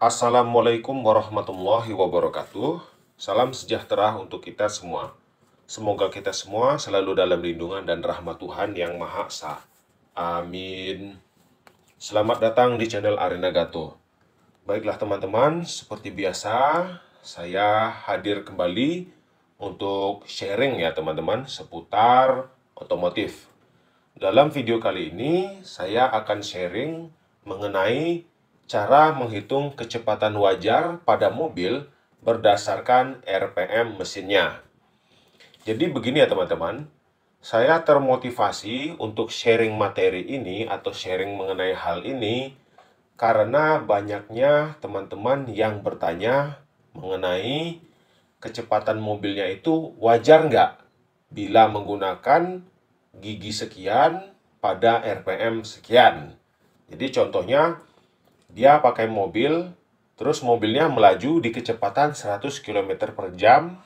Assalamualaikum warahmatullahi wabarakatuh. Salam sejahtera untuk kita semua. Semoga kita semua selalu dalam lindungan dan rahmat Tuhan yang Maha Esa. Amin. Selamat datang di channel Arena Gato. Baiklah teman-teman, seperti biasa saya hadir kembali untuk sharing ya teman-teman seputar otomotif. Dalam video kali ini saya akan sharing mengenai cara menghitung kecepatan wajar pada mobil berdasarkan RPM mesinnya. Jadi begini ya teman-teman, saya termotivasi untuk sharing materi ini atau sharing mengenai hal ini karena banyaknya teman-teman yang bertanya mengenai kecepatan mobilnya itu wajar nggak bila menggunakan gigi sekian pada RPM sekian. Jadi contohnya dia pakai mobil, terus mobilnya melaju di kecepatan 100 km per jam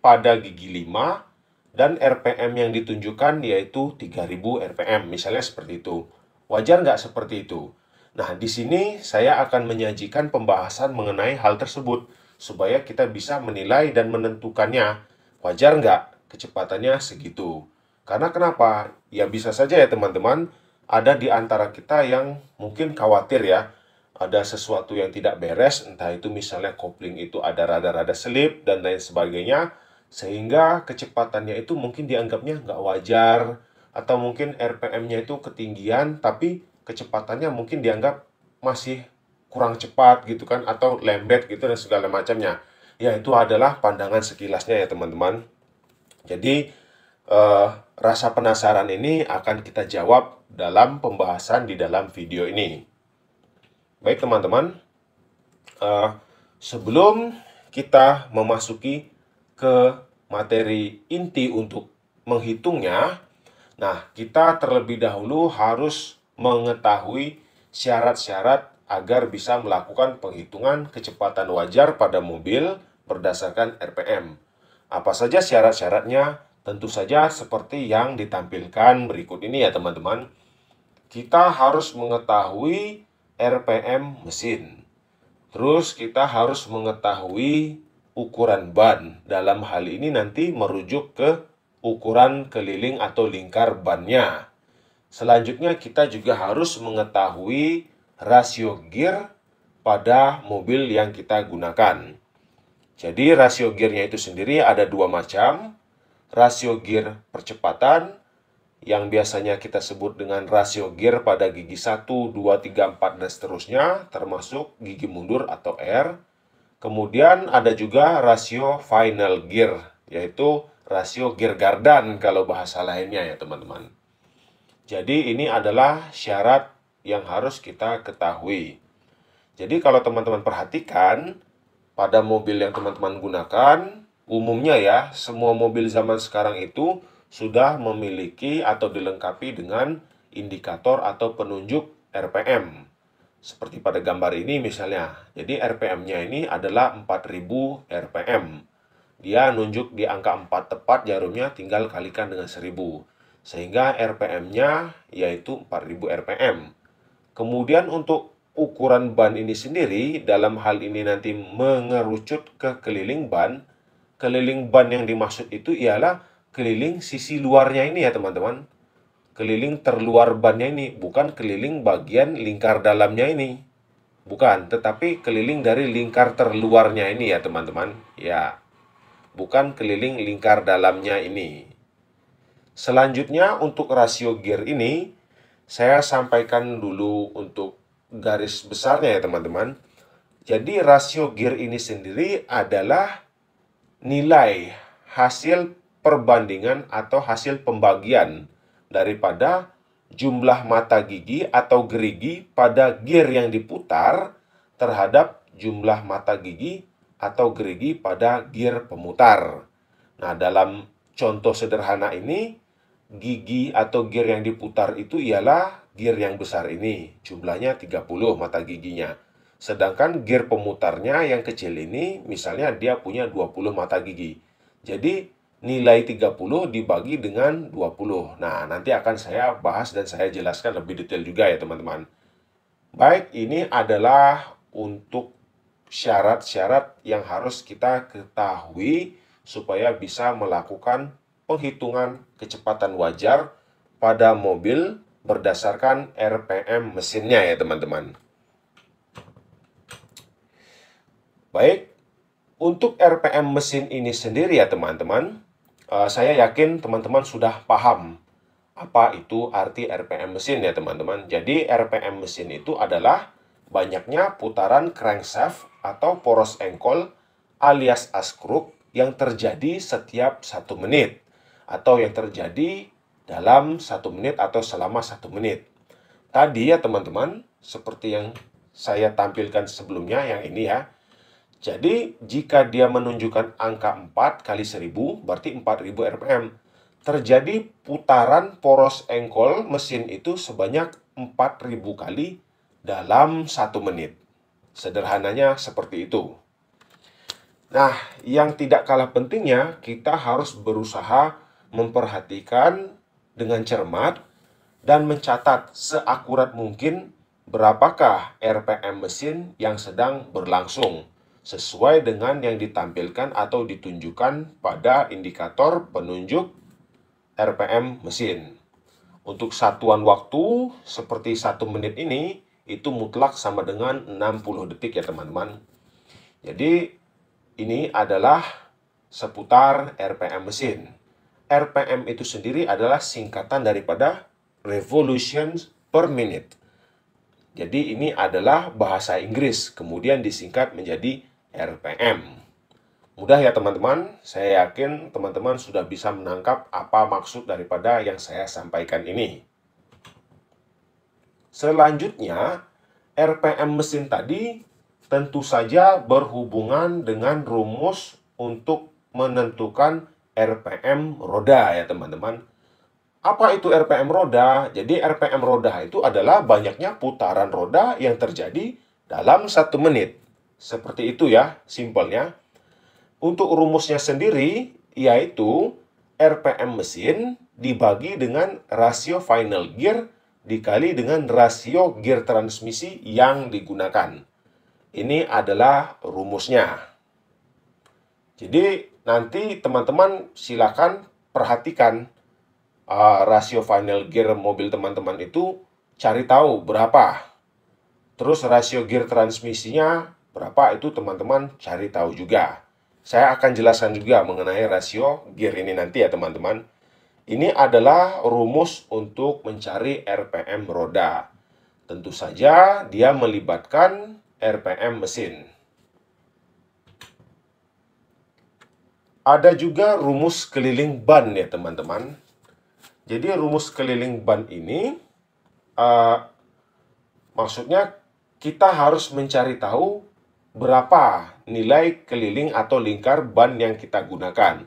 pada gigi 5 dan RPM yang ditunjukkan yaitu 3000 RPM, misalnya seperti itu. Wajar nggak seperti itu? Nah, di sini saya akan menyajikan pembahasan mengenai hal tersebut supaya kita bisa menilai dan menentukannya. Wajar nggak kecepatannya segitu? Karena kenapa? Ya bisa saja ya teman-teman, ada di antara kita yang mungkin khawatir ya, ada sesuatu yang tidak beres, entah itu misalnya kopling itu ada rada-rada selip dan lain sebagainya, sehingga kecepatannya itu mungkin dianggapnya nggak wajar, atau mungkin RPM-nya itu ketinggian, tapi kecepatannya mungkin dianggap masih kurang cepat gitu kan, atau lembet gitu dan segala macamnya. Ya itu adalah pandangan sekilasnya ya teman-teman. Jadi eh, rasa penasaran ini akan kita jawab dalam pembahasan di dalam video ini. Baik teman-teman, uh, sebelum kita memasuki ke materi inti untuk menghitungnya, nah kita terlebih dahulu harus mengetahui syarat-syarat agar bisa melakukan penghitungan kecepatan wajar pada mobil berdasarkan RPM. Apa saja syarat-syaratnya? Tentu saja seperti yang ditampilkan berikut ini ya teman-teman. Kita harus mengetahui RPM mesin. Terus kita harus mengetahui ukuran ban. Dalam hal ini nanti merujuk ke ukuran keliling atau lingkar bannya. Selanjutnya kita juga harus mengetahui rasio gear pada mobil yang kita gunakan. Jadi rasio gearnya itu sendiri ada dua macam. Rasio gear percepatan yang biasanya kita sebut dengan rasio gear pada gigi 1, 2, 3, 4, dan seterusnya, termasuk gigi mundur atau R. Kemudian ada juga rasio final gear, yaitu rasio gear gardan kalau bahasa lainnya ya teman-teman. Jadi ini adalah syarat yang harus kita ketahui. Jadi kalau teman-teman perhatikan, pada mobil yang teman-teman gunakan, umumnya ya, semua mobil zaman sekarang itu sudah memiliki atau dilengkapi dengan indikator atau penunjuk RPM. Seperti pada gambar ini misalnya. Jadi RPM-nya ini adalah 4000 RPM. Dia nunjuk di angka 4 tepat jarumnya tinggal kalikan dengan 1000. Sehingga RPM-nya yaitu 4000 RPM. Kemudian untuk ukuran ban ini sendiri dalam hal ini nanti mengerucut ke keliling ban. Keliling ban yang dimaksud itu ialah keliling sisi luarnya ini ya teman-teman. Keliling terluar bannya ini, bukan keliling bagian lingkar dalamnya ini. Bukan, tetapi keliling dari lingkar terluarnya ini ya teman-teman. Ya, bukan keliling lingkar dalamnya ini. Selanjutnya untuk rasio gear ini, saya sampaikan dulu untuk garis besarnya ya teman-teman. Jadi rasio gear ini sendiri adalah nilai hasil perbandingan atau hasil pembagian daripada jumlah mata gigi atau gerigi pada gear yang diputar terhadap jumlah mata gigi atau gerigi pada gear pemutar. Nah, dalam contoh sederhana ini, gigi atau gear yang diputar itu ialah gear yang besar ini. Jumlahnya 30 mata giginya. Sedangkan gear pemutarnya yang kecil ini, misalnya dia punya 20 mata gigi. Jadi, nilai 30 dibagi dengan 20. Nah, nanti akan saya bahas dan saya jelaskan lebih detail juga ya teman-teman. Baik, ini adalah untuk syarat-syarat yang harus kita ketahui supaya bisa melakukan penghitungan kecepatan wajar pada mobil berdasarkan RPM mesinnya ya teman-teman. Baik, untuk RPM mesin ini sendiri ya teman-teman, Eh, saya yakin teman-teman sudah paham apa itu arti RPM mesin ya teman-teman. Jadi RPM mesin itu adalah banyaknya putaran crankshaft atau poros engkol alias askruk yang terjadi setiap satu menit atau yang terjadi dalam satu menit atau selama satu menit. Tadi ya teman-teman, seperti yang saya tampilkan sebelumnya yang ini ya, jadi jika dia menunjukkan angka 4 kali 1000 berarti 4000 RPM. Terjadi putaran poros engkol mesin itu sebanyak 4000 kali dalam satu menit. Sederhananya seperti itu. Nah, yang tidak kalah pentingnya kita harus berusaha memperhatikan dengan cermat dan mencatat seakurat mungkin berapakah RPM mesin yang sedang berlangsung sesuai dengan yang ditampilkan atau ditunjukkan pada indikator penunjuk RPM mesin. Untuk satuan waktu seperti satu menit ini itu mutlak sama dengan 60 detik ya teman-teman. Jadi ini adalah seputar RPM mesin. RPM itu sendiri adalah singkatan daripada revolutions per minute. Jadi ini adalah bahasa Inggris, kemudian disingkat menjadi RPM. Mudah ya teman-teman, saya yakin teman-teman sudah bisa menangkap apa maksud daripada yang saya sampaikan ini. Selanjutnya, RPM mesin tadi tentu saja berhubungan dengan rumus untuk menentukan RPM roda ya teman-teman. Apa itu RPM roda? Jadi RPM roda itu adalah banyaknya putaran roda yang terjadi dalam satu menit. Seperti itu ya, simpelnya. Untuk rumusnya sendiri, yaitu RPM mesin dibagi dengan rasio final gear dikali dengan rasio gear transmisi yang digunakan. Ini adalah rumusnya. Jadi nanti teman-teman silakan perhatikan uh, rasio final gear mobil teman-teman itu cari tahu berapa. Terus rasio gear transmisinya Berapa itu teman-teman cari tahu juga. Saya akan jelaskan juga mengenai rasio gear ini nanti ya teman-teman. Ini adalah rumus untuk mencari RPM roda. Tentu saja dia melibatkan RPM mesin. Ada juga rumus keliling ban ya teman-teman. Jadi rumus keliling ban ini uh, maksudnya kita harus mencari tahu berapa nilai keliling atau lingkar ban yang kita gunakan.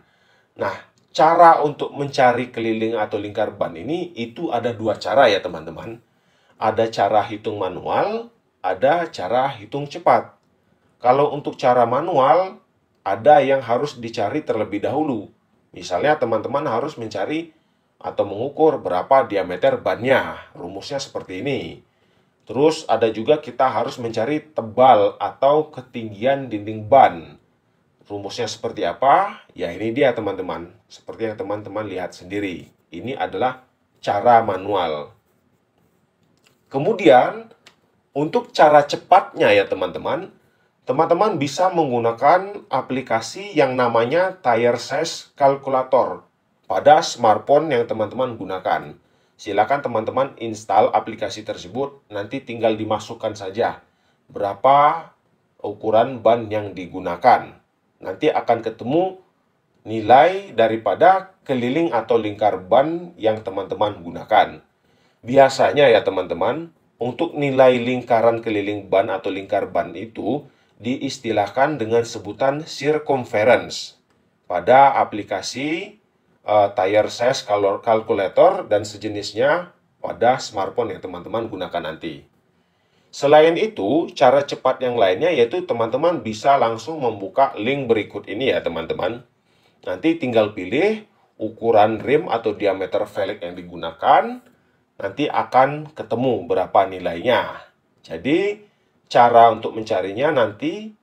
Nah, cara untuk mencari keliling atau lingkar ban ini itu ada dua cara ya teman-teman. Ada cara hitung manual, ada cara hitung cepat. Kalau untuk cara manual, ada yang harus dicari terlebih dahulu. Misalnya teman-teman harus mencari atau mengukur berapa diameter bannya. Rumusnya seperti ini. Terus ada juga kita harus mencari tebal atau ketinggian dinding ban. Rumusnya seperti apa? Ya ini dia teman-teman. Seperti yang teman-teman lihat sendiri. Ini adalah cara manual. Kemudian untuk cara cepatnya ya teman-teman, teman-teman bisa menggunakan aplikasi yang namanya Tire Size Calculator pada smartphone yang teman-teman gunakan silakan teman-teman install aplikasi tersebut. Nanti tinggal dimasukkan saja berapa ukuran ban yang digunakan. Nanti akan ketemu nilai daripada keliling atau lingkar ban yang teman-teman gunakan. Biasanya ya teman-teman, untuk nilai lingkaran keliling ban atau lingkar ban itu diistilahkan dengan sebutan circumference pada aplikasi uh, tire size calculator dan sejenisnya pada smartphone yang teman-teman gunakan nanti. Selain itu, cara cepat yang lainnya yaitu teman-teman bisa langsung membuka link berikut ini ya teman-teman. Nanti tinggal pilih ukuran rim atau diameter velg yang digunakan, nanti akan ketemu berapa nilainya. Jadi, cara untuk mencarinya nanti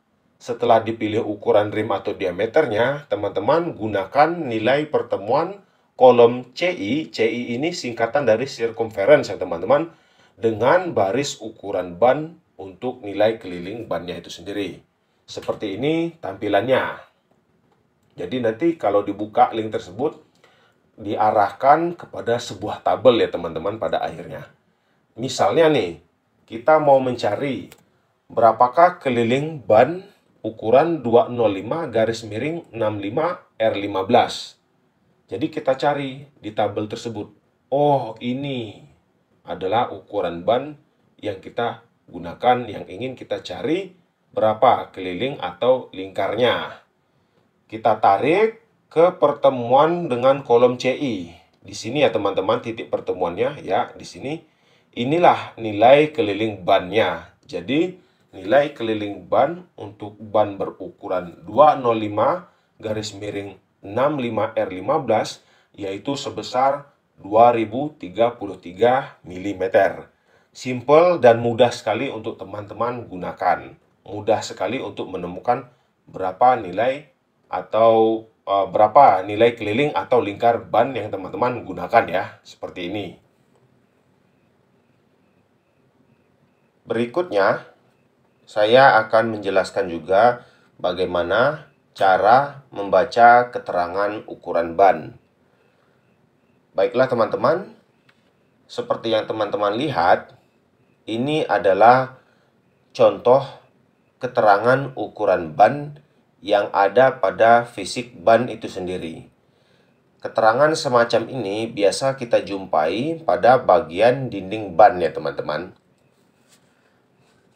setelah dipilih ukuran rim atau diameternya, teman-teman gunakan nilai pertemuan kolom CI. CI ini singkatan dari circumference ya teman-teman. Dengan baris ukuran ban untuk nilai keliling bannya itu sendiri. Seperti ini tampilannya. Jadi nanti kalau dibuka link tersebut, diarahkan kepada sebuah tabel ya teman-teman pada akhirnya. Misalnya nih, kita mau mencari berapakah keliling ban ukuran 205 garis miring 65 R15. Jadi kita cari di tabel tersebut. Oh, ini adalah ukuran ban yang kita gunakan yang ingin kita cari berapa keliling atau lingkarnya. Kita tarik ke pertemuan dengan kolom CI. Di sini ya teman-teman titik pertemuannya ya di sini. Inilah nilai keliling bannya. Jadi nilai keliling ban untuk ban berukuran 205 garis miring 65R15 yaitu sebesar 2033 mm. Simple dan mudah sekali untuk teman-teman gunakan. Mudah sekali untuk menemukan berapa nilai atau e, berapa nilai keliling atau lingkar ban yang teman-teman gunakan ya, seperti ini. Berikutnya, saya akan menjelaskan juga bagaimana cara membaca keterangan ukuran ban. Baiklah teman-teman, seperti yang teman-teman lihat, ini adalah contoh keterangan ukuran ban yang ada pada fisik ban itu sendiri. Keterangan semacam ini biasa kita jumpai pada bagian dinding ban ya teman-teman.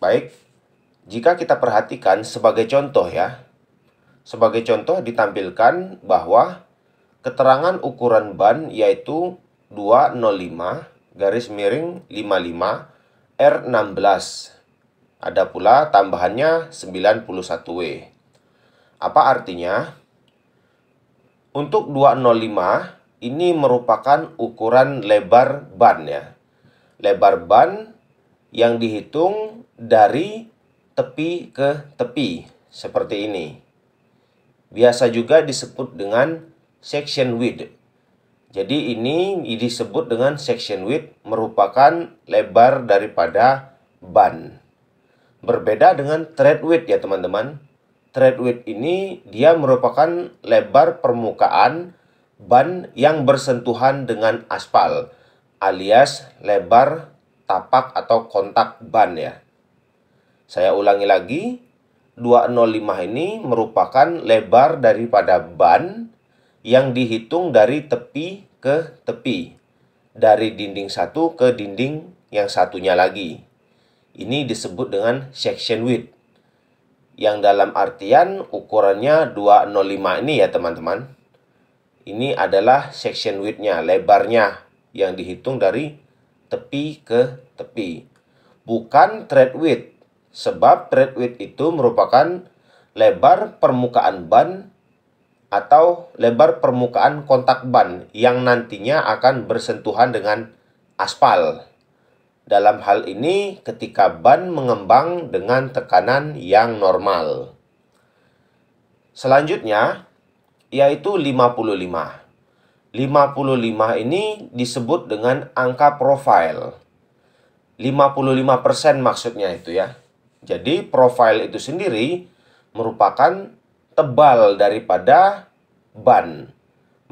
Baik, jika kita perhatikan sebagai contoh ya, sebagai contoh ditampilkan bahwa keterangan ukuran ban yaitu 205 garis miring 55 R16. Ada pula tambahannya 91W. Apa artinya? Untuk 205 ini merupakan ukuran lebar ban ya. Lebar ban yang dihitung dari tepi ke tepi seperti ini. Biasa juga disebut dengan section width. Jadi ini disebut dengan section width merupakan lebar daripada ban. Berbeda dengan thread width ya teman-teman. Thread width ini dia merupakan lebar permukaan ban yang bersentuhan dengan aspal alias lebar tapak atau kontak ban ya. Saya ulangi lagi, 205 ini merupakan lebar daripada ban yang dihitung dari tepi ke tepi. Dari dinding satu ke dinding yang satunya lagi. Ini disebut dengan section width. Yang dalam artian ukurannya 205 ini ya teman-teman. Ini adalah section width-nya, lebarnya yang dihitung dari tepi ke tepi. Bukan thread width Sebab tread width itu merupakan lebar permukaan ban atau lebar permukaan kontak ban yang nantinya akan bersentuhan dengan aspal. Dalam hal ini, ketika ban mengembang dengan tekanan yang normal. Selanjutnya, yaitu 55. 55 ini disebut dengan angka profil. 55% maksudnya itu ya. Jadi profil itu sendiri merupakan tebal daripada ban.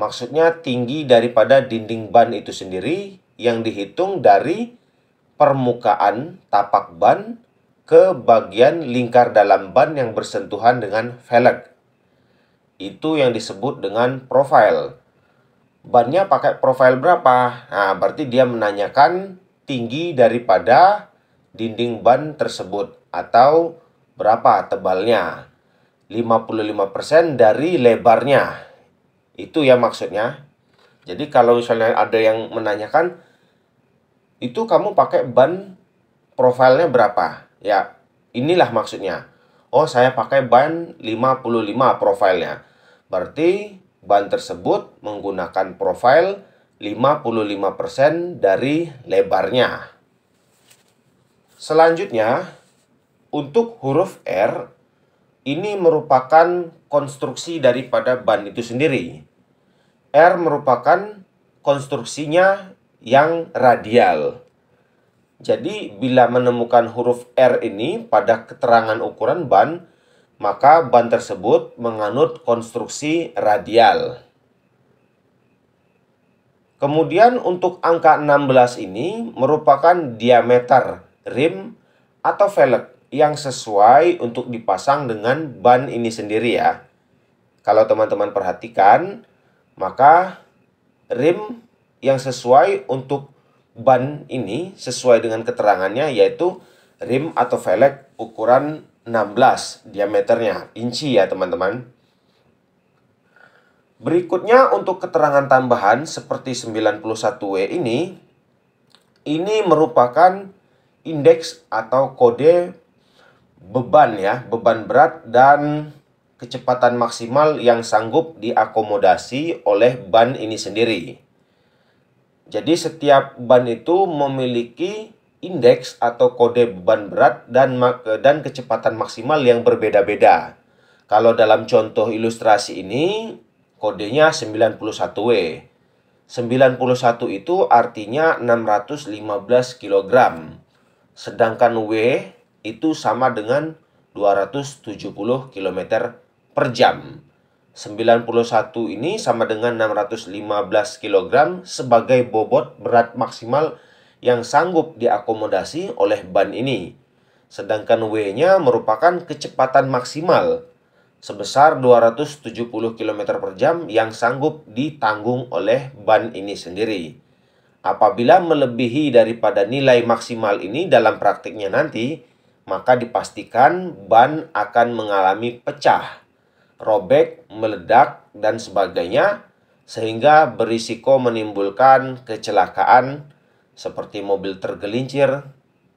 Maksudnya tinggi daripada dinding ban itu sendiri yang dihitung dari permukaan tapak ban ke bagian lingkar dalam ban yang bersentuhan dengan velg. Itu yang disebut dengan profil. Bannya pakai profil berapa? Nah, berarti dia menanyakan tinggi daripada dinding ban tersebut atau berapa tebalnya 55% dari lebarnya itu ya maksudnya jadi kalau misalnya ada yang menanyakan itu kamu pakai ban profilnya berapa ya inilah maksudnya oh saya pakai ban 55 profilnya berarti ban tersebut menggunakan profil 55% dari lebarnya. Selanjutnya, untuk huruf R ini merupakan konstruksi daripada ban itu sendiri. R merupakan konstruksinya yang radial. Jadi, bila menemukan huruf R ini pada keterangan ukuran ban, maka ban tersebut menganut konstruksi radial. Kemudian untuk angka 16 ini merupakan diameter rim atau velg yang sesuai untuk dipasang dengan ban ini sendiri ya. Kalau teman-teman perhatikan, maka rim yang sesuai untuk ban ini sesuai dengan keterangannya yaitu rim atau velg ukuran 16 diameternya, inci ya teman-teman. Berikutnya untuk keterangan tambahan seperti 91W ini, ini merupakan indeks atau kode beban ya, beban berat dan kecepatan maksimal yang sanggup diakomodasi oleh ban ini sendiri. Jadi setiap ban itu memiliki indeks atau kode beban berat dan dan kecepatan maksimal yang berbeda-beda. Kalau dalam contoh ilustrasi ini kodenya 91W. 91 itu artinya 615 kg. Sedangkan W itu sama dengan 270 km per jam. 91 ini sama dengan 615 kg sebagai bobot berat maksimal yang sanggup diakomodasi oleh ban ini. Sedangkan W-nya merupakan kecepatan maksimal sebesar 270 km per jam yang sanggup ditanggung oleh ban ini sendiri. Apabila melebihi daripada nilai maksimal ini dalam praktiknya nanti, maka dipastikan ban akan mengalami pecah, robek, meledak, dan sebagainya, sehingga berisiko menimbulkan kecelakaan seperti mobil tergelincir,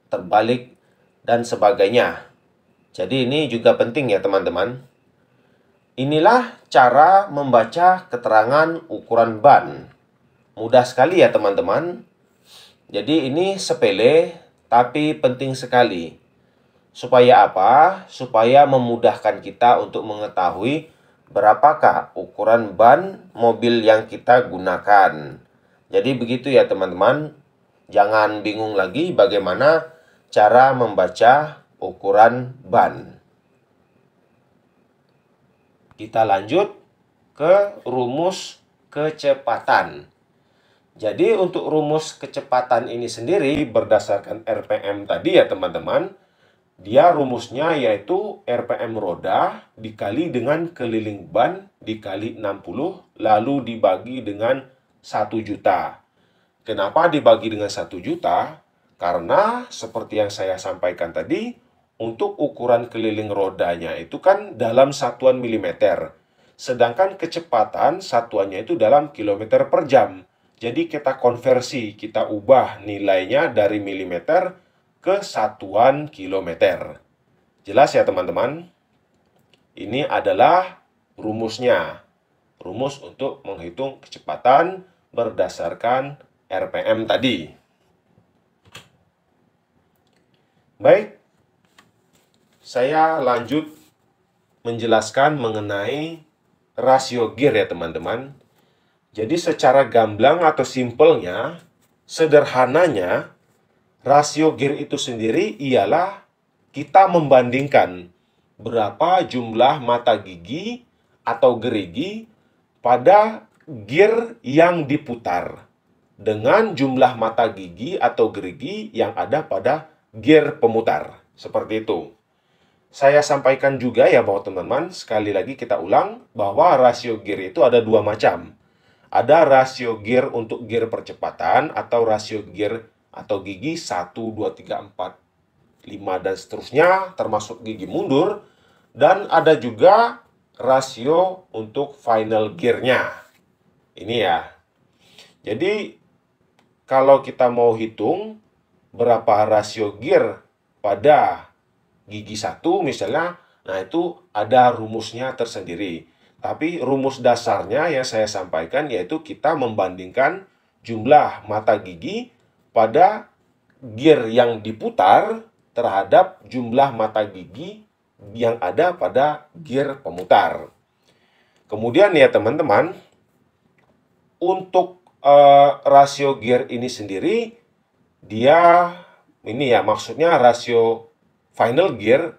terbalik, dan sebagainya. Jadi ini juga penting ya teman-teman. Inilah cara membaca keterangan ukuran ban. Mudah sekali ya teman-teman. Jadi ini sepele tapi penting sekali. Supaya apa? Supaya memudahkan kita untuk mengetahui berapakah ukuran ban mobil yang kita gunakan. Jadi begitu ya teman-teman. Jangan bingung lagi bagaimana cara membaca ukuran ban. Kita lanjut ke rumus kecepatan. Jadi untuk rumus kecepatan ini sendiri berdasarkan RPM tadi ya teman-teman dia rumusnya yaitu RPM roda dikali dengan keliling ban dikali 60 lalu dibagi dengan 1 juta. Kenapa dibagi dengan 1 juta? Karena seperti yang saya sampaikan tadi, untuk ukuran keliling rodanya itu kan dalam satuan milimeter. Sedangkan kecepatan satuannya itu dalam kilometer per jam. Jadi kita konversi, kita ubah nilainya dari milimeter kesatuan kilometer. Jelas ya teman-teman? Ini adalah rumusnya. Rumus untuk menghitung kecepatan berdasarkan RPM tadi. Baik, saya lanjut menjelaskan mengenai rasio gear ya teman-teman. Jadi secara gamblang atau simpelnya, sederhananya, Rasio gear itu sendiri ialah kita membandingkan berapa jumlah mata gigi atau gerigi pada gear yang diputar dengan jumlah mata gigi atau gerigi yang ada pada gear pemutar. Seperti itu. Saya sampaikan juga ya bahwa teman-teman, sekali lagi kita ulang bahwa rasio gear itu ada dua macam. Ada rasio gear untuk gear percepatan atau rasio gear atau gigi 1, 2, 3, 4, 5 dan seterusnya termasuk gigi mundur dan ada juga rasio untuk final gearnya ini ya jadi kalau kita mau hitung berapa rasio gear pada gigi satu misalnya nah itu ada rumusnya tersendiri tapi rumus dasarnya yang saya sampaikan yaitu kita membandingkan jumlah mata gigi pada gear yang diputar terhadap jumlah mata gigi yang ada pada gear pemutar. Kemudian ya teman-teman, untuk uh, rasio gear ini sendiri, dia ini ya maksudnya rasio final gear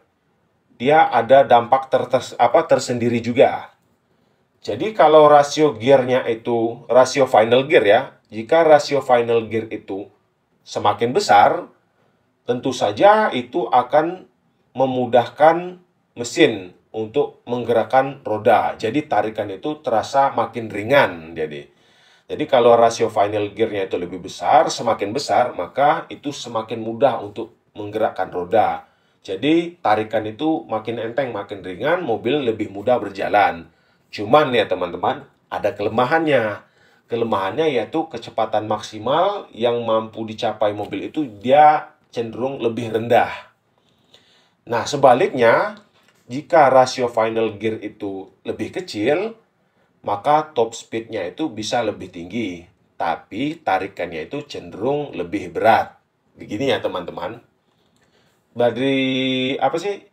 dia ada dampak ter, ter, apa tersendiri juga. Jadi kalau rasio gearnya itu rasio final gear ya, jika rasio final gear itu semakin besar, tentu saja itu akan memudahkan mesin untuk menggerakkan roda. Jadi tarikan itu terasa makin ringan. Jadi jadi kalau rasio final gearnya itu lebih besar, semakin besar, maka itu semakin mudah untuk menggerakkan roda. Jadi tarikan itu makin enteng, makin ringan, mobil lebih mudah berjalan. Cuman ya teman-teman, ada kelemahannya Kelemahannya yaitu kecepatan maksimal yang mampu dicapai mobil itu dia cenderung lebih rendah. Nah, sebaliknya, jika rasio final gear itu lebih kecil, maka top speednya itu bisa lebih tinggi, tapi tarikannya itu cenderung lebih berat. Begini ya teman-teman. Dari apa sih?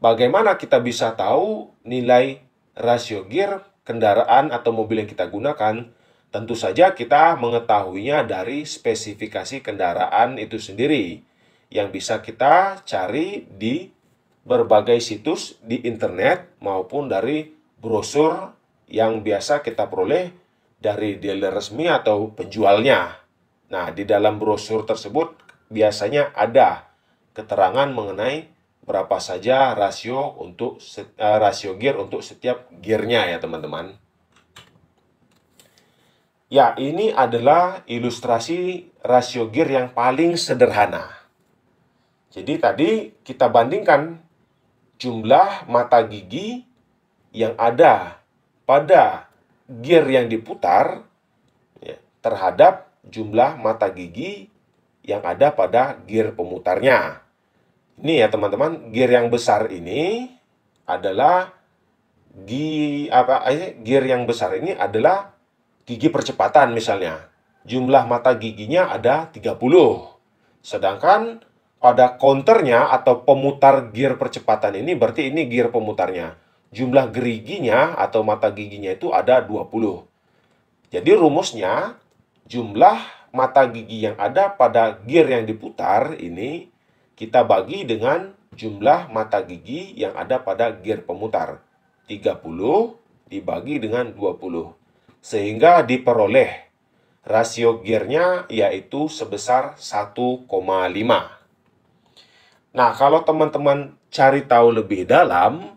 Bagaimana kita bisa tahu nilai rasio gear kendaraan atau mobil yang kita gunakan, tentu saja kita mengetahuinya dari spesifikasi kendaraan itu sendiri yang bisa kita cari di berbagai situs di internet maupun dari brosur yang biasa kita peroleh dari dealer resmi atau penjualnya. Nah, di dalam brosur tersebut biasanya ada keterangan mengenai berapa saja rasio untuk uh, rasio gear untuk setiap gearnya ya teman-teman. Ya, ini adalah ilustrasi rasio gear yang paling sederhana. Jadi tadi kita bandingkan jumlah mata gigi yang ada pada gear yang diputar ya, terhadap jumlah mata gigi yang ada pada gear pemutarnya. Ini ya teman-teman, gear yang besar ini adalah gi apa eh, gear yang besar ini adalah gigi percepatan misalnya. Jumlah mata giginya ada 30. Sedangkan pada counternya atau pemutar gear percepatan ini berarti ini gear pemutarnya. Jumlah geriginya atau mata giginya itu ada 20. Jadi rumusnya jumlah mata gigi yang ada pada gear yang diputar ini kita bagi dengan jumlah mata gigi yang ada pada gear pemutar. 30 dibagi dengan 20. Sehingga diperoleh rasio gearnya yaitu sebesar 1,5. Nah, kalau teman-teman cari tahu lebih dalam,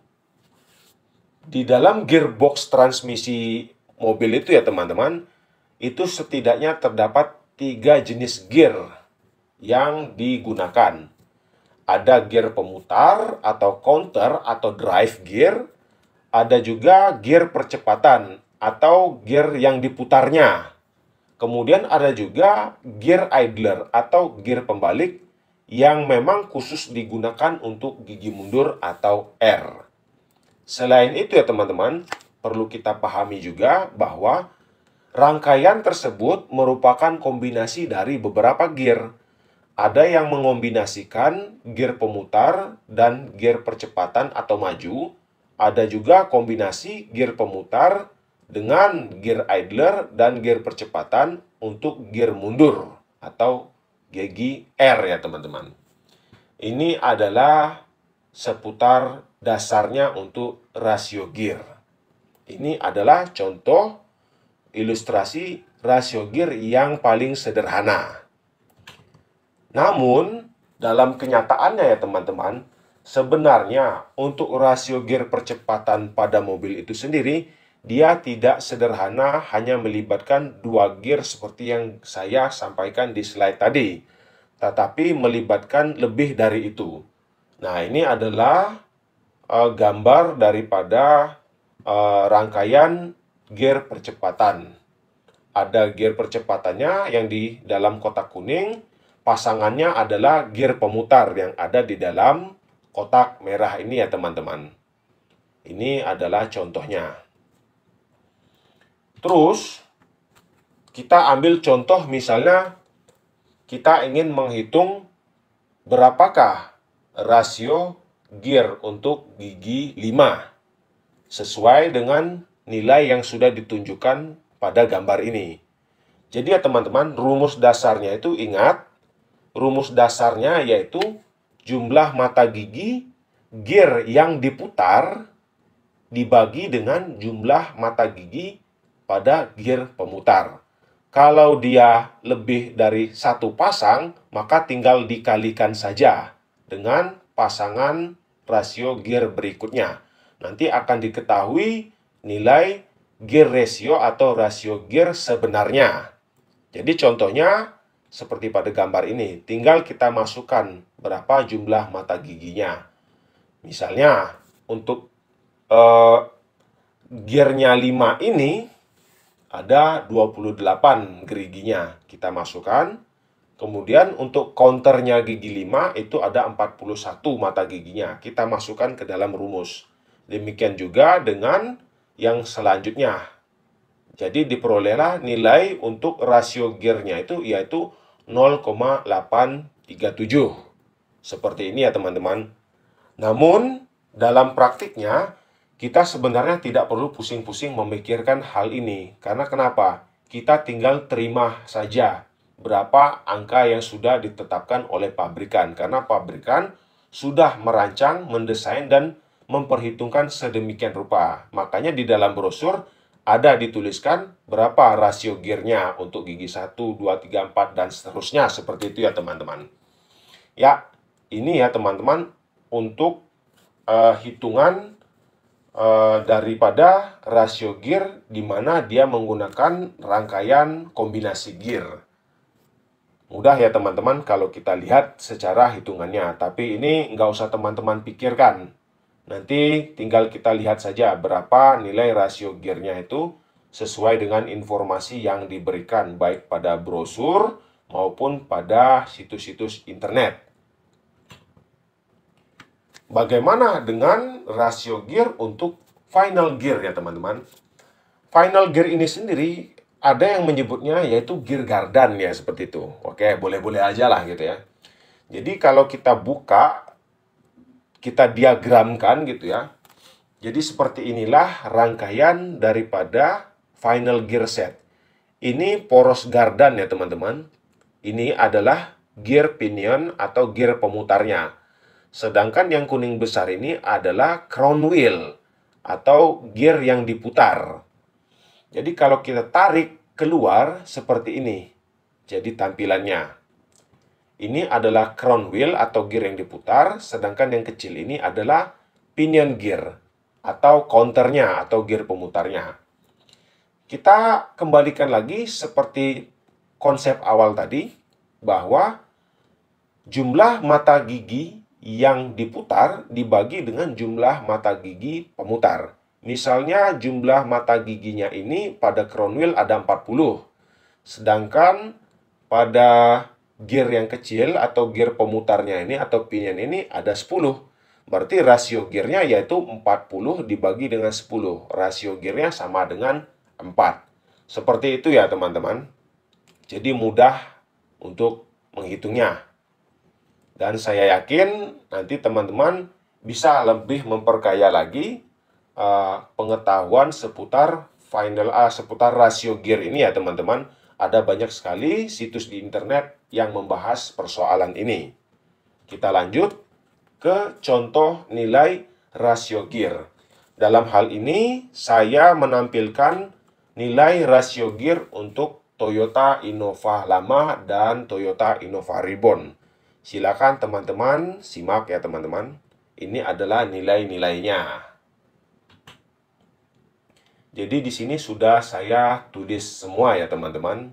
di dalam gearbox transmisi mobil itu ya teman-teman, itu setidaknya terdapat tiga jenis gear yang digunakan. Ada gear pemutar atau counter atau drive gear, ada juga gear percepatan atau gear yang diputarnya. Kemudian ada juga gear idler atau gear pembalik yang memang khusus digunakan untuk gigi mundur atau R. Selain itu ya teman-teman, perlu kita pahami juga bahwa rangkaian tersebut merupakan kombinasi dari beberapa gear ada yang mengombinasikan gear pemutar dan gear percepatan atau maju. Ada juga kombinasi gear pemutar dengan gear idler dan gear percepatan untuk gear mundur atau gigi R ya teman-teman. Ini adalah seputar dasarnya untuk rasio gear. Ini adalah contoh ilustrasi rasio gear yang paling sederhana. Namun, dalam kenyataannya ya teman-teman, sebenarnya untuk rasio gear percepatan pada mobil itu sendiri, dia tidak sederhana hanya melibatkan dua gear seperti yang saya sampaikan di slide tadi, tetapi melibatkan lebih dari itu. Nah, ini adalah uh, gambar daripada uh, rangkaian gear percepatan. Ada gear percepatannya yang di dalam kotak kuning, pasangannya adalah gear pemutar yang ada di dalam kotak merah ini ya teman-teman. Ini adalah contohnya. Terus, kita ambil contoh misalnya kita ingin menghitung berapakah rasio gear untuk gigi 5 sesuai dengan nilai yang sudah ditunjukkan pada gambar ini. Jadi ya teman-teman, rumus dasarnya itu ingat rumus dasarnya yaitu jumlah mata gigi gear yang diputar dibagi dengan jumlah mata gigi pada gear pemutar. Kalau dia lebih dari satu pasang, maka tinggal dikalikan saja dengan pasangan rasio gear berikutnya. Nanti akan diketahui nilai gear ratio atau rasio gear sebenarnya. Jadi contohnya seperti pada gambar ini. Tinggal kita masukkan berapa jumlah mata giginya. Misalnya, untuk uh, gearnya 5 ini, ada 28 geriginya kita masukkan. Kemudian untuk counternya gigi 5 itu ada 41 mata giginya. Kita masukkan ke dalam rumus. Demikian juga dengan yang selanjutnya. Jadi diperolehlah nilai untuk rasio gearnya itu yaitu 0,837. Seperti ini ya teman-teman. Namun, dalam praktiknya, kita sebenarnya tidak perlu pusing-pusing memikirkan hal ini. Karena kenapa? Kita tinggal terima saja berapa angka yang sudah ditetapkan oleh pabrikan. Karena pabrikan sudah merancang, mendesain, dan memperhitungkan sedemikian rupa. Makanya di dalam brosur, ada dituliskan berapa rasio gearnya untuk gigi 1, 2, 3, 4, dan seterusnya. Seperti itu ya teman-teman. Ya, ini ya teman-teman untuk uh, hitungan uh, daripada rasio gear di mana dia menggunakan rangkaian kombinasi gear. Mudah ya teman-teman kalau kita lihat secara hitungannya. Tapi ini nggak usah teman-teman pikirkan Nanti tinggal kita lihat saja berapa nilai rasio gearnya itu sesuai dengan informasi yang diberikan baik pada brosur maupun pada situs-situs internet. Bagaimana dengan rasio gear untuk final gear ya teman-teman? Final gear ini sendiri ada yang menyebutnya yaitu gear gardan ya seperti itu. Oke, boleh-boleh aja lah gitu ya. Jadi kalau kita buka kita diagramkan gitu ya. Jadi seperti inilah rangkaian daripada final gear set. Ini poros gardan ya teman-teman. Ini adalah gear pinion atau gear pemutarnya. Sedangkan yang kuning besar ini adalah crown wheel atau gear yang diputar. Jadi kalau kita tarik keluar seperti ini. Jadi tampilannya ini adalah crown wheel atau gear yang diputar, sedangkan yang kecil ini adalah pinion gear atau counternya atau gear pemutarnya. Kita kembalikan lagi seperti konsep awal tadi bahwa jumlah mata gigi yang diputar dibagi dengan jumlah mata gigi pemutar. Misalnya jumlah mata giginya ini pada crown wheel ada 40. Sedangkan pada gear yang kecil atau gear pemutarnya ini atau pinion ini ada 10. Berarti rasio gearnya yaitu 40 dibagi dengan 10. Rasio gearnya sama dengan 4. Seperti itu ya teman-teman. Jadi mudah untuk menghitungnya. Dan saya yakin nanti teman-teman bisa lebih memperkaya lagi uh, pengetahuan seputar final A, eh, seputar rasio gear ini ya teman-teman ada banyak sekali situs di internet yang membahas persoalan ini. Kita lanjut ke contoh nilai rasio gear. Dalam hal ini, saya menampilkan nilai rasio gear untuk Toyota Innova lama dan Toyota Innova Reborn. Silakan teman-teman simak ya teman-teman. Ini adalah nilai-nilainya. Jadi di sini sudah saya tulis semua ya teman-teman.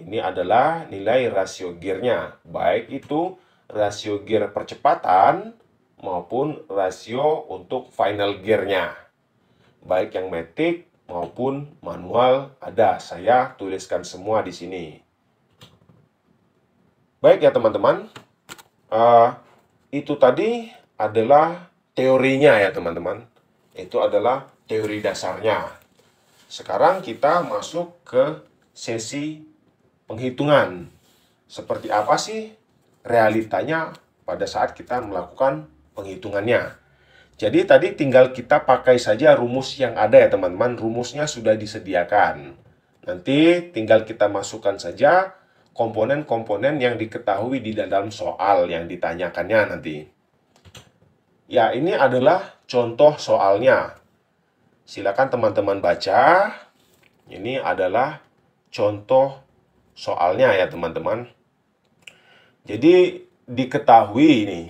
Ini adalah nilai rasio gearnya, baik itu rasio gear percepatan maupun rasio untuk final gearnya. Baik yang metik maupun manual ada, saya tuliskan semua di sini. Baik ya teman-teman, uh, itu tadi adalah teorinya ya teman-teman. Itu adalah teori dasarnya. Sekarang kita masuk ke sesi penghitungan. Seperti apa sih realitanya pada saat kita melakukan penghitungannya? Jadi tadi tinggal kita pakai saja rumus yang ada ya teman-teman. Rumusnya sudah disediakan. Nanti tinggal kita masukkan saja komponen-komponen yang diketahui di dalam soal yang ditanyakannya nanti. Ya, ini adalah contoh soalnya. Silakan teman-teman baca. Ini adalah contoh soalnya ya teman-teman. Jadi diketahui ini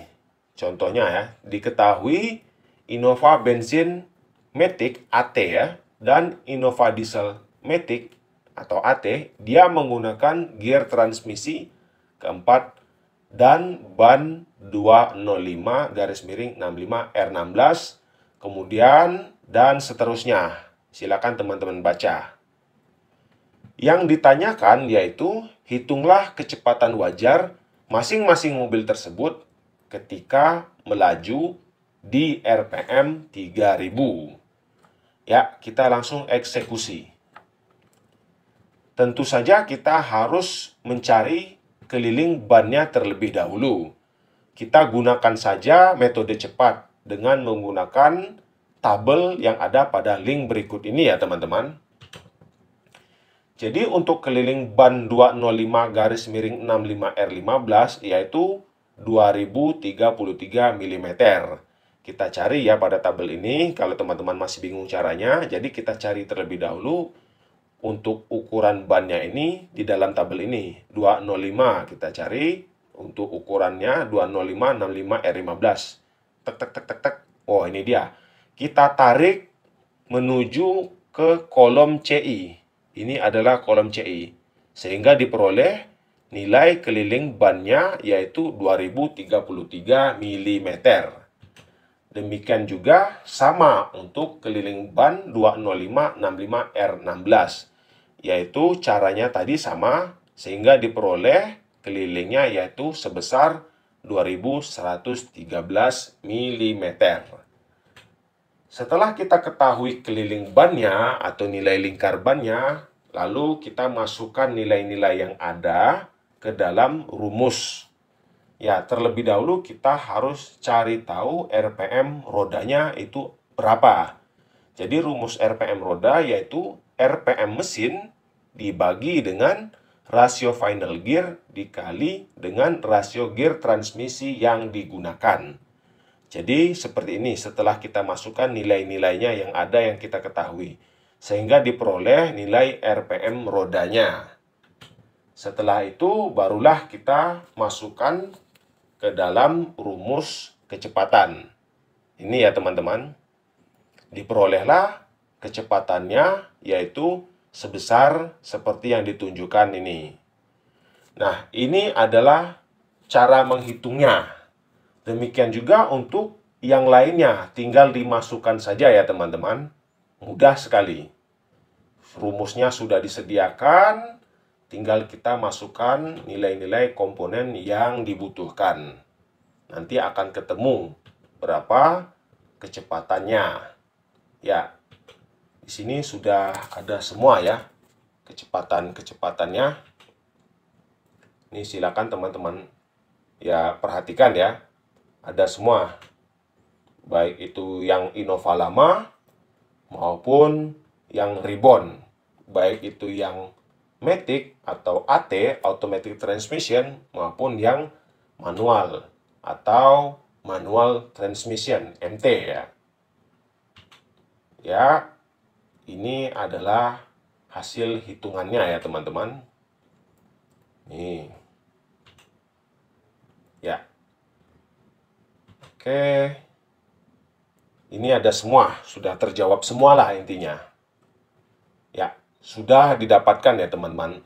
contohnya ya, diketahui Innova bensin Matic AT ya dan Innova diesel Matic atau AT dia menggunakan gear transmisi keempat dan ban 205 garis miring 65 R16 kemudian dan seterusnya. Silakan teman-teman baca. Yang ditanyakan yaitu hitunglah kecepatan wajar masing-masing mobil tersebut ketika melaju di RPM 3000. Ya, kita langsung eksekusi. Tentu saja kita harus mencari keliling bannya terlebih dahulu. Kita gunakan saja metode cepat dengan menggunakan tabel yang ada pada link berikut ini ya teman-teman. Jadi untuk keliling ban 205 garis miring 65 R15 yaitu 2033 mm. Kita cari ya pada tabel ini kalau teman-teman masih bingung caranya, jadi kita cari terlebih dahulu untuk ukuran bannya ini di dalam tabel ini 205 kita cari untuk ukurannya 205 65 R15. Tek tek tek tek tek. Oh, ini dia kita tarik menuju ke kolom CI. Ini adalah kolom CI. Sehingga diperoleh nilai keliling bannya yaitu 2033 mm. Demikian juga sama untuk keliling ban 20565R16 yaitu caranya tadi sama sehingga diperoleh kelilingnya yaitu sebesar 2113 mm. Setelah kita ketahui keliling bannya atau nilai lingkar bannya, lalu kita masukkan nilai-nilai yang ada ke dalam rumus. Ya, terlebih dahulu kita harus cari tahu RPM rodanya itu berapa. Jadi rumus RPM roda yaitu RPM mesin dibagi dengan rasio final gear dikali dengan rasio gear transmisi yang digunakan. Jadi seperti ini setelah kita masukkan nilai-nilainya yang ada yang kita ketahui sehingga diperoleh nilai RPM rodanya. Setelah itu barulah kita masukkan ke dalam rumus kecepatan. Ini ya teman-teman. Diperolehlah kecepatannya yaitu sebesar seperti yang ditunjukkan ini. Nah, ini adalah cara menghitungnya. Demikian juga untuk yang lainnya, tinggal dimasukkan saja ya teman-teman. Mudah sekali. Rumusnya sudah disediakan, tinggal kita masukkan nilai-nilai komponen yang dibutuhkan. Nanti akan ketemu berapa kecepatannya. Ya, di sini sudah ada semua ya kecepatan-kecepatannya. Ini silakan teman-teman ya perhatikan ya ada semua baik itu yang Innova lama maupun yang Ribbon baik itu yang Matic atau AT Automatic Transmission maupun yang manual atau manual transmission MT ya ya ini adalah hasil hitungannya ya teman-teman nih ya Oke. Ini ada semua, sudah terjawab semualah intinya. Ya, sudah didapatkan ya teman-teman.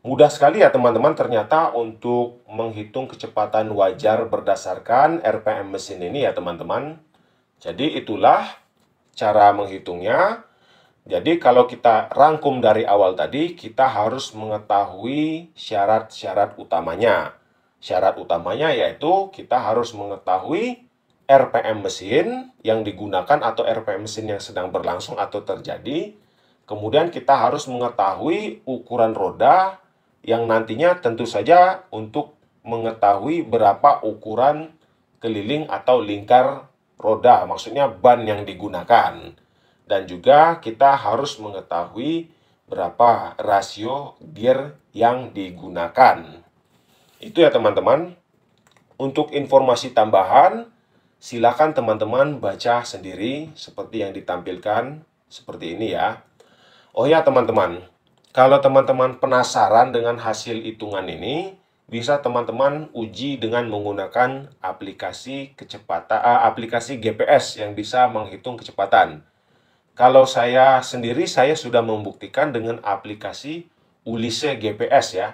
Mudah sekali ya teman-teman ternyata untuk menghitung kecepatan wajar berdasarkan RPM mesin ini ya teman-teman. Jadi itulah cara menghitungnya. Jadi kalau kita rangkum dari awal tadi, kita harus mengetahui syarat-syarat utamanya. Syarat utamanya yaitu kita harus mengetahui RPM mesin yang digunakan atau RPM mesin yang sedang berlangsung atau terjadi. Kemudian kita harus mengetahui ukuran roda yang nantinya tentu saja untuk mengetahui berapa ukuran keliling atau lingkar roda, maksudnya ban yang digunakan. Dan juga kita harus mengetahui berapa rasio gear yang digunakan. Itu ya teman-teman. Untuk informasi tambahan, silakan teman-teman baca sendiri seperti yang ditampilkan seperti ini ya. Oh ya teman-teman, kalau teman-teman penasaran dengan hasil hitungan ini, bisa teman-teman uji dengan menggunakan aplikasi kecepatan eh, aplikasi GPS yang bisa menghitung kecepatan. Kalau saya sendiri saya sudah membuktikan dengan aplikasi Ulise GPS ya.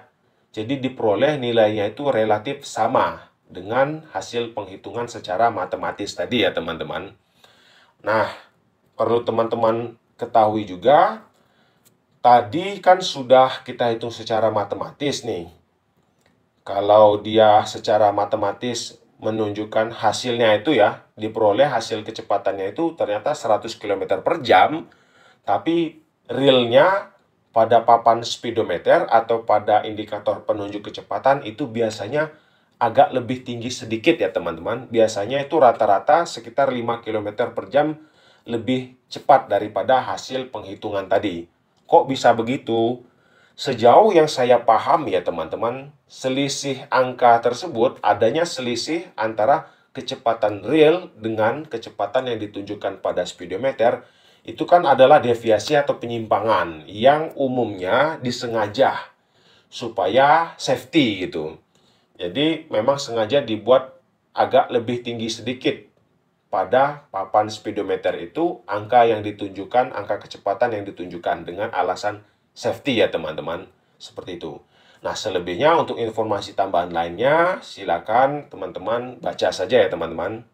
Jadi diperoleh nilainya itu relatif sama dengan hasil penghitungan secara matematis tadi ya teman-teman. Nah, perlu teman-teman ketahui juga, tadi kan sudah kita hitung secara matematis nih. Kalau dia secara matematis menunjukkan hasilnya itu ya, diperoleh hasil kecepatannya itu ternyata 100 km per jam, tapi realnya pada papan speedometer atau pada indikator penunjuk kecepatan itu biasanya agak lebih tinggi sedikit ya teman-teman. Biasanya itu rata-rata sekitar 5 km per jam lebih cepat daripada hasil penghitungan tadi. Kok bisa begitu? Sejauh yang saya paham ya teman-teman, selisih angka tersebut adanya selisih antara kecepatan real dengan kecepatan yang ditunjukkan pada speedometer itu kan adalah deviasi atau penyimpangan yang umumnya disengaja supaya safety gitu. Jadi memang sengaja dibuat agak lebih tinggi sedikit pada papan speedometer itu angka yang ditunjukkan, angka kecepatan yang ditunjukkan dengan alasan safety ya teman-teman. Seperti itu. Nah, selebihnya untuk informasi tambahan lainnya silakan teman-teman baca saja ya teman-teman.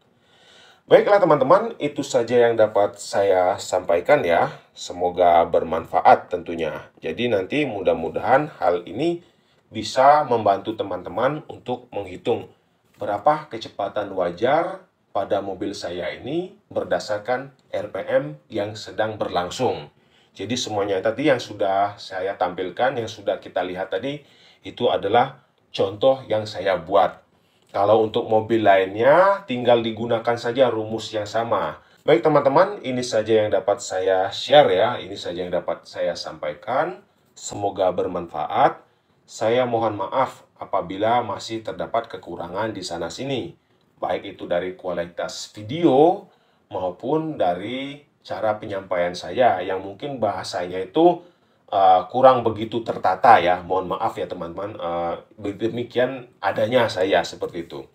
Baiklah teman-teman, itu saja yang dapat saya sampaikan ya. Semoga bermanfaat tentunya. Jadi nanti mudah-mudahan hal ini bisa membantu teman-teman untuk menghitung berapa kecepatan wajar pada mobil saya ini berdasarkan RPM yang sedang berlangsung. Jadi semuanya tadi yang sudah saya tampilkan, yang sudah kita lihat tadi, itu adalah contoh yang saya buat kalau untuk mobil lainnya, tinggal digunakan saja rumus yang sama. Baik teman-teman, ini saja yang dapat saya share ya. Ini saja yang dapat saya sampaikan. Semoga bermanfaat. Saya mohon maaf apabila masih terdapat kekurangan di sana-sini. Baik itu dari kualitas video maupun dari cara penyampaian saya yang mungkin bahasanya itu uh, kurang begitu tertata ya. Mohon maaf ya teman-teman. Uh, demikian adanya saya seperti itu.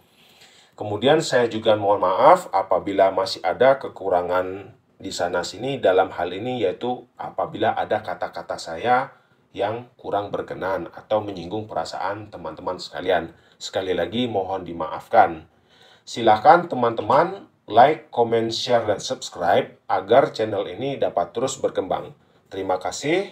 Kemudian saya juga mohon maaf apabila masih ada kekurangan di sana sini dalam hal ini yaitu apabila ada kata-kata saya yang kurang berkenan atau menyinggung perasaan teman-teman sekalian. Sekali lagi mohon dimaafkan. Silahkan teman-teman like, comment, share, dan subscribe agar channel ini dapat terus berkembang. Terima kasih.